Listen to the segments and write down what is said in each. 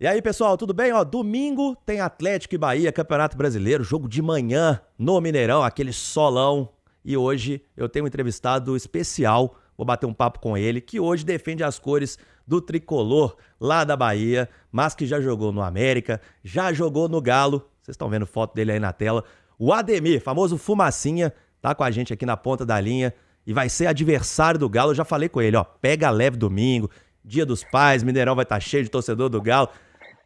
E aí, pessoal, tudo bem? Ó, domingo tem Atlético e Bahia, Campeonato Brasileiro, jogo de manhã no Mineirão, aquele solão. E hoje eu tenho um entrevistado especial, vou bater um papo com ele, que hoje defende as cores do tricolor lá da Bahia, mas que já jogou no América, já jogou no Galo. Vocês estão vendo foto dele aí na tela. O Ademir, famoso Fumacinha, tá com a gente aqui na ponta da linha e vai ser adversário do Galo. Eu já falei com ele, ó, pega leve domingo, Dia dos Pais, Mineirão vai estar tá cheio de torcedor do Galo.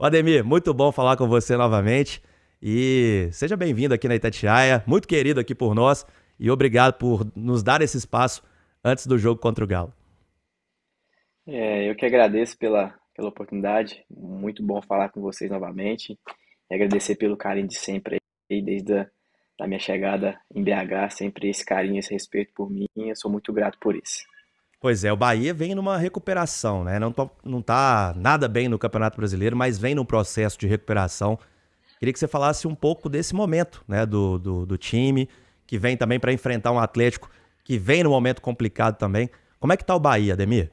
Ademir, muito bom falar com você novamente. E seja bem-vindo aqui na Itatiaia, muito querido aqui por nós. E obrigado por nos dar esse espaço antes do jogo contra o Galo. É, eu que agradeço pela, pela oportunidade. Muito bom falar com vocês novamente. E agradecer pelo carinho de sempre aí, desde a da minha chegada em BH, sempre esse carinho, esse respeito por mim. Eu sou muito grato por isso. Pois é, o Bahia vem numa recuperação, né? Não, não tá nada bem no Campeonato Brasileiro, mas vem num processo de recuperação. Queria que você falasse um pouco desse momento, né? Do, do, do time, que vem também para enfrentar um Atlético que vem num momento complicado também. Como é que tá o Bahia, Demir?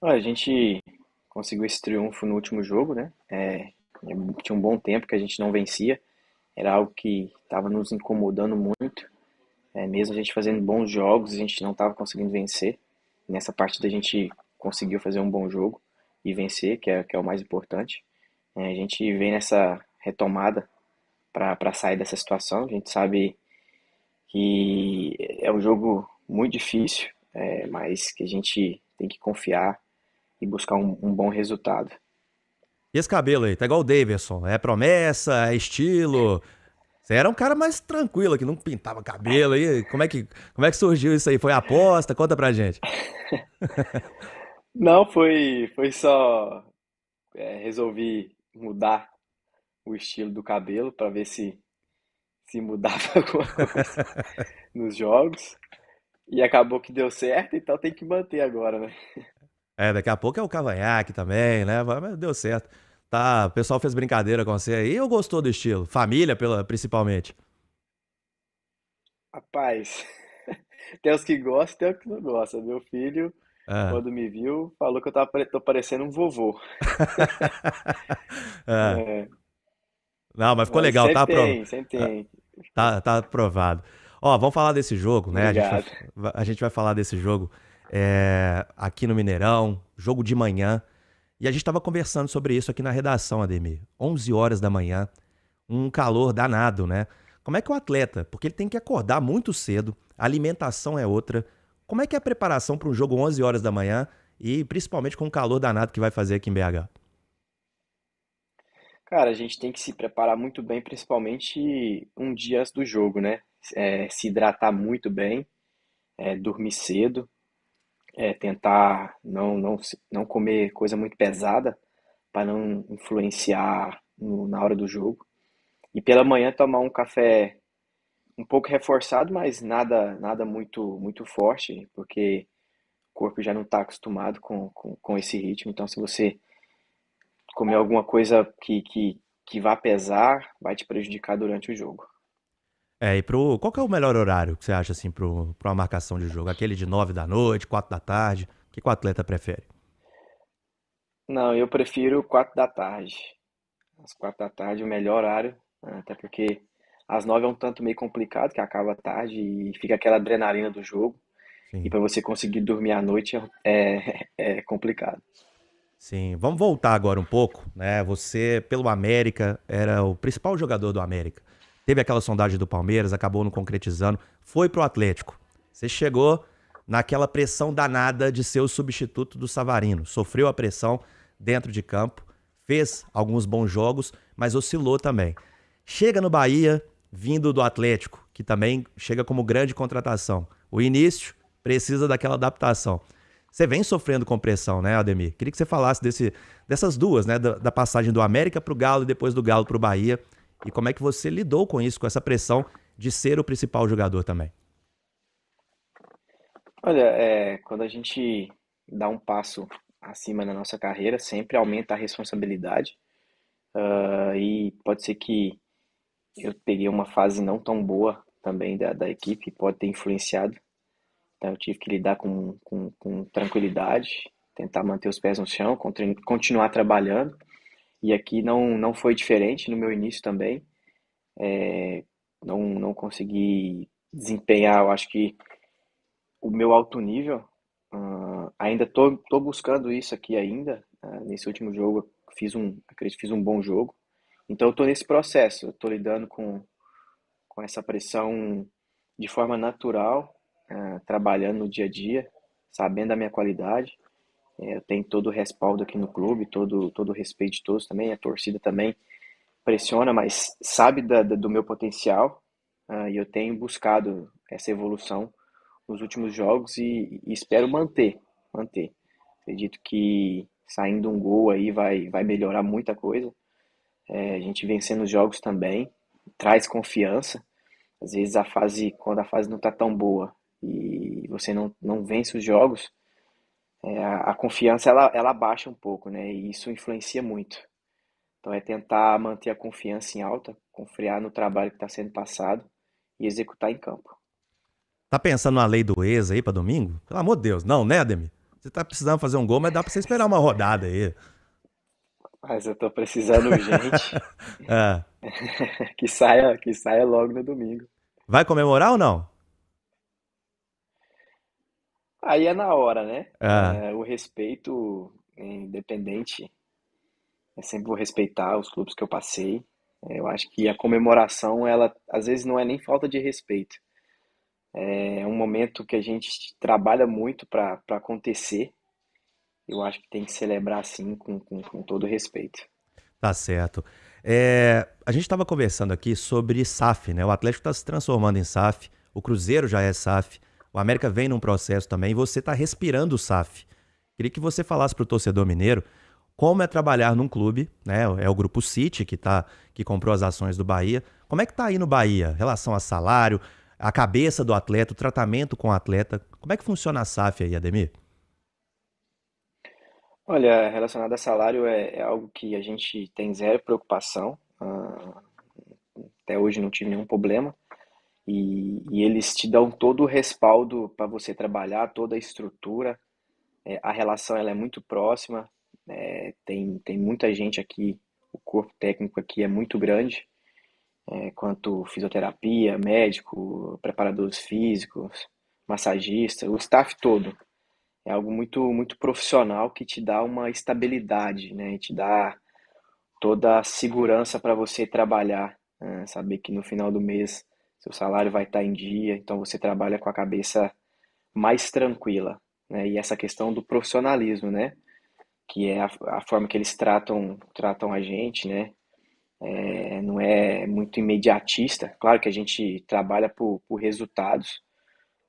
Olha, a gente conseguiu esse triunfo no último jogo, né? É, tinha um bom tempo que a gente não vencia. Era algo que estava nos incomodando muito. É, mesmo a gente fazendo bons jogos, a gente não estava conseguindo vencer. Nessa partida a gente conseguiu fazer um bom jogo e vencer, que é, que é o mais importante. É, a gente vem nessa retomada para sair dessa situação. A gente sabe que é um jogo muito difícil, é, mas que a gente tem que confiar e buscar um, um bom resultado. E esse cabelo aí, tá igual o Davidson, é promessa, é estilo, você era um cara mais tranquilo, que não pintava cabelo aí. Como é que, como é que surgiu isso aí? Foi aposta? Conta pra gente. não, foi, foi só. É, resolvi mudar o estilo do cabelo para ver se, se mudava alguma coisa nos jogos. E acabou que deu certo, então tem que manter agora, né? É, daqui a pouco é o cavanhaque também, né? Mas deu certo. Tá, o pessoal fez brincadeira com você aí ou gostou do estilo? Família, pela, principalmente? Rapaz, tem os que gostam, tem os que não gostam. Meu filho, é. quando me viu, falou que eu tava, tô parecendo um vovô. É. é. Não, mas ficou mas legal, tá aprovado. Sempre é, tem, Tá, tá aprovado. Ó, vamos falar desse jogo, né? A gente, vai, a gente, vai, falar desse jogo é, aqui no Mineirão, jogo de manhã. E a gente estava conversando sobre isso aqui na redação, Ademir. 11 horas da manhã, um calor danado, né? Como é que o atleta, porque ele tem que acordar muito cedo, a alimentação é outra. Como é que é a preparação para um jogo 11 horas da manhã e principalmente com o calor danado que vai fazer aqui em BH? Cara, a gente tem que se preparar muito bem, principalmente um dia antes do jogo, né? É, se hidratar muito bem, é, dormir cedo, é, tentar não, não, não comer coisa muito pesada para não influenciar no, na hora do jogo. E pela manhã tomar um café um pouco reforçado, mas nada nada muito muito forte, porque o corpo já não está acostumado com, com, com, esse ritmo. Então, se você comer alguma coisa que, que, que vá pesar, vai te prejudicar durante o jogo. É, e pro. Qual que é o melhor horário que você acha, assim, para uma marcação de jogo? Aquele de 9 da noite, 4 da tarde? O que, que o atleta prefere? Não, eu prefiro 4 da tarde. Às 4 da tarde, o melhor horário, né? até porque às 9 é um tanto meio complicado, que acaba tarde e fica aquela adrenalina do jogo. Sim. E para você conseguir dormir à noite é, é, é complicado. Sim, vamos voltar agora um pouco, né? Você, pelo América, era o principal jogador do América. Teve aquela sondagem do Palmeiras, acabou não concretizando. Foi pro Atlético. Você chegou naquela pressão danada de ser o substituto do Savarino. Sofreu a pressão dentro de campo, fez alguns bons jogos, mas oscilou também. Chega no Bahia, vindo do Atlético, que também chega como grande contratação. O início precisa daquela adaptação. Você vem sofrendo com pressão, né, Ademir? Queria que você falasse desse, dessas duas, né? Da, da passagem do América para o Galo e depois do Galo para o Bahia. E como é que você lidou com isso, com essa pressão de ser o principal jogador também? Olha, é, quando a gente dá um passo acima na nossa carreira, sempre aumenta a responsabilidade. Uh, e pode ser que eu peguei uma fase não tão boa também da, da equipe, pode ter influenciado. Então eu tive que lidar com, com, com tranquilidade, tentar manter os pés no chão, continuar trabalhando. E aqui não, não foi diferente no meu início também. É, não, não consegui desempenhar, eu acho que o meu alto nível. Uh, ainda tô, tô buscando isso aqui ainda. Uh, nesse último jogo fiz um, acredito, fiz um bom jogo. Então eu tô nesse processo, eu tô lidando com, com essa pressão de forma natural, uh, trabalhando no dia a dia, sabendo da minha qualidade é, tem todo o respaldo aqui no clube, todo, todo o respeito de todos também, a torcida também pressiona, mas sabe da, da, do meu potencial uh, e eu tenho buscado essa evolução nos últimos jogos e, e, espero manter, manter. Acredito que saindo um gol aí vai, vai melhorar muita coisa. É, a gente vencendo os jogos também traz confiança. Às vezes a fase, quando a fase não está tão boa e você não, não vence os jogos, é, a, confiança ela, ela baixa um pouco, né? E isso influencia muito. Então é tentar manter a confiança em alta, confiar no trabalho que está sendo passado e executar em campo. Tá pensando na lei do ex aí para domingo? Pelo amor de Deus, não, né, Demi? Você tá precisando fazer um gol, mas dá para você esperar uma rodada aí. Mas eu tô precisando urgente. é. que saia, que saia logo no domingo. Vai comemorar ou não? Aí é na hora, né? Ah. É, o respeito, é, independente, eu é sempre vou respeitar os clubes que eu passei. Eu acho que a comemoração, ela às vezes não é nem falta de respeito. É um momento que a gente trabalha muito para acontecer. Eu acho que tem que celebrar assim com, com, com todo respeito. Tá certo. É, a gente estava conversando aqui sobre SAF, né? O Atlético está se transformando em SAF, o Cruzeiro já é SAF. O América vem num processo também e você está respirando o SAF. Queria que você falasse para o torcedor mineiro como é trabalhar num clube, né? É o grupo City que tá que comprou as ações do Bahia. Como é que tá aí no Bahia, relação a salário, a cabeça do atleta, o tratamento com o atleta? Como é que funciona a SAF aí, Ademir? Olha, relacionado a salário é, é algo que a gente tem zero preocupação. Uh, até hoje não tive nenhum problema. E, e eles te dão todo o respaldo para você trabalhar, toda a estrutura. É, a relação ela é muito próxima, é, tem, tem muita gente aqui, o corpo técnico aqui é muito grande, é, quanto fisioterapia, médico, preparadores físicos, massagista, o staff todo. É algo muito, muito profissional que te dá uma estabilidade, né? te dá toda a segurança para você trabalhar, né? saber que no final do mês seu salário vai estar em dia, então você trabalha com a cabeça mais tranquila. Né? E essa questão do profissionalismo, né? que é a, a forma que eles tratam, tratam a gente, né? É, não é muito imediatista. Claro que a gente trabalha por, por resultados,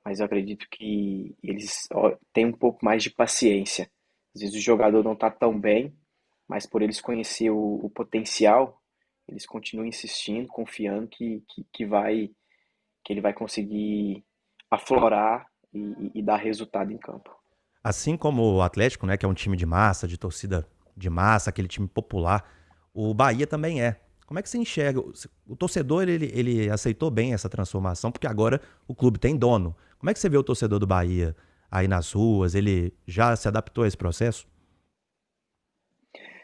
mas eu acredito que eles têm um pouco mais de paciência. Às vezes o jogador não está tão bem, mas por eles conhecer o, o, potencial, eles continuam insistindo, confiando que, que, que vai que ele vai conseguir aflorar e, e, dar resultado em campo. Assim como o Atlético, né, que é um time de massa, de torcida de massa, aquele time popular, o Bahia também é. Como é que você enxerga? O torcedor ele, ele aceitou bem essa transformação, porque agora o clube tem dono. Como é que você vê o torcedor do Bahia aí nas ruas? Ele já se adaptou a esse processo?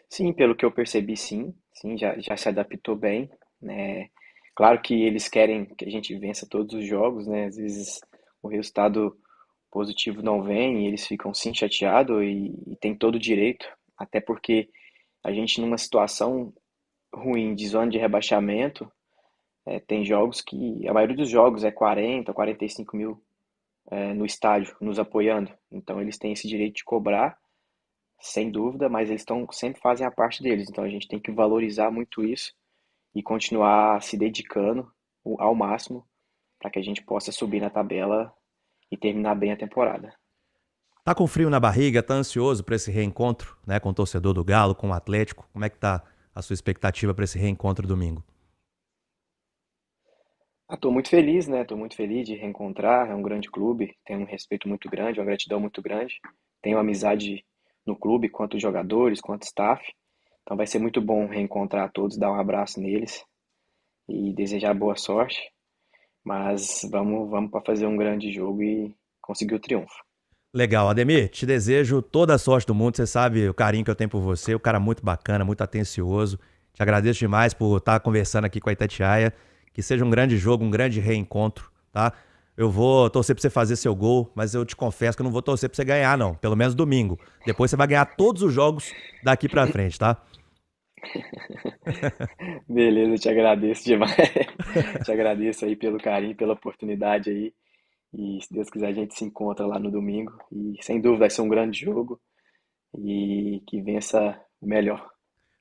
Sim, pelo que eu percebi, sim. Sim, já, já se adaptou bem. Né? Claro que eles querem que a gente vença todos os jogos, né? Às vezes o resultado positivo não vem e eles ficam sim chateados e, e tem todo o direito, até porque a gente numa situação ruim de zona de rebaixamento, é, tem jogos que a maioria dos jogos é 40, 45 mil é, no estádio nos apoiando, então eles têm esse direito de cobrar, sem dúvida, mas eles estão sempre fazem a parte deles, então a gente tem que valorizar muito isso e continuar se dedicando ao máximo para que a gente possa subir na tabela e terminar bem a temporada. Tá com frio na barriga, tá ansioso para esse reencontro, né, com o torcedor do Galo, com o Atlético? Como é que tá a sua expectativa para esse reencontro domingo? Ah, tô muito feliz, né? Tô muito feliz de reencontrar, é um grande clube, tenho um respeito muito grande, uma gratidão muito grande. Tenho amizade no clube, quanto jogadores, quanto staff. Então vai ser muito bom reencontrar todos, dar um abraço neles e desejar boa sorte. Mas vamos, vamos para fazer um grande jogo e conseguir o triunfo. Legal, Ademir, te desejo toda a sorte do mundo. Você sabe o carinho que eu tenho por você, o cara muito bacana, muito atencioso. Te agradeço demais por estar conversando aqui com a Itatiaia. Que seja um grande jogo, um grande reencontro, tá? Eu vou torcer pra você fazer seu gol, mas eu te confesso que eu não vou torcer pra você ganhar, não. Pelo menos domingo. Depois você vai ganhar todos os jogos daqui pra frente, tá? Beleza, eu te agradeço demais. te agradeço aí pelo carinho, pela oportunidade aí. E se Deus quiser, a gente se encontra lá no domingo. E sem dúvida vai ser um grande jogo. E que vença o melhor.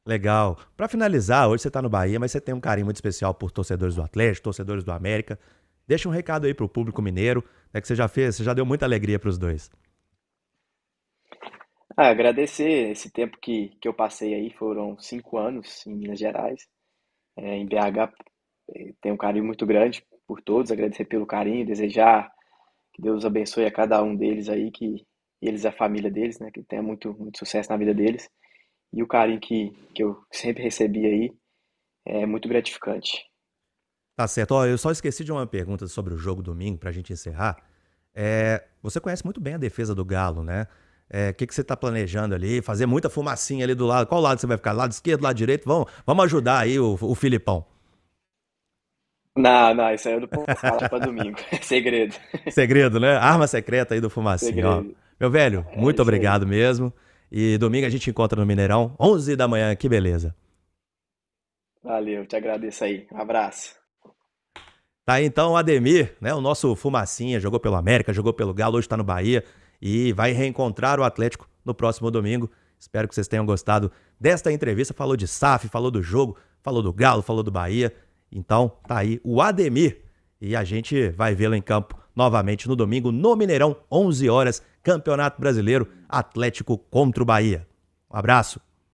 Legal. Para finalizar, hoje você está no Bahia, mas você tem um carinho muito especial por torcedores do Atlético, torcedores do América. Deixa um recado aí pro público mineiro, né, que você já fez, você já deu muita alegria para os dois. Ah, agradecer esse tempo que, que eu passei aí, foram cinco anos em Minas Gerais, é, em BH. É, tenho um carinho muito grande por todos, agradecer pelo carinho, desejar que Deus abençoe a cada um deles aí, que eles, e a família deles, né, que tenha muito, muito sucesso na vida deles. E o carinho que, que eu sempre recebi aí é muito gratificante. Tá certo. Ó, eu só esqueci de uma pergunta sobre o jogo domingo, para a gente encerrar. É, você conhece muito bem a defesa do Galo, né? é, que, que você está planejando ali, fazer muita fumacinha ali do lado. Qual lado você vai ficar? Lado esquerdo, lado direito? Vamos, vamos ajudar aí o, o Filipão. Não, não, isso aí é do passado para domingo. segredo. Segredo, né? Arma secreta aí do fumacinho. Meu velho, é muito obrigado mesmo. E domingo a gente encontra no Mineirão, 11 da manhã, que beleza. Valeu, te agradeço aí. Um abraço. Tá aí então o Ademir, né? O nosso fumacinha, jogou pelo América, jogou pelo Galo, hoje está no Bahia e vai reencontrar o Atlético no próximo domingo. Espero que vocês tenham gostado desta entrevista. Falou de SAF, falou do jogo, falou do Galo, falou do Bahia. Então, tá aí o Ademir e a gente vai vê-lo em campo novamente no domingo no Mineirão, 11 horas, Campeonato Brasileiro, Atlético contra o Bahia. Um abraço.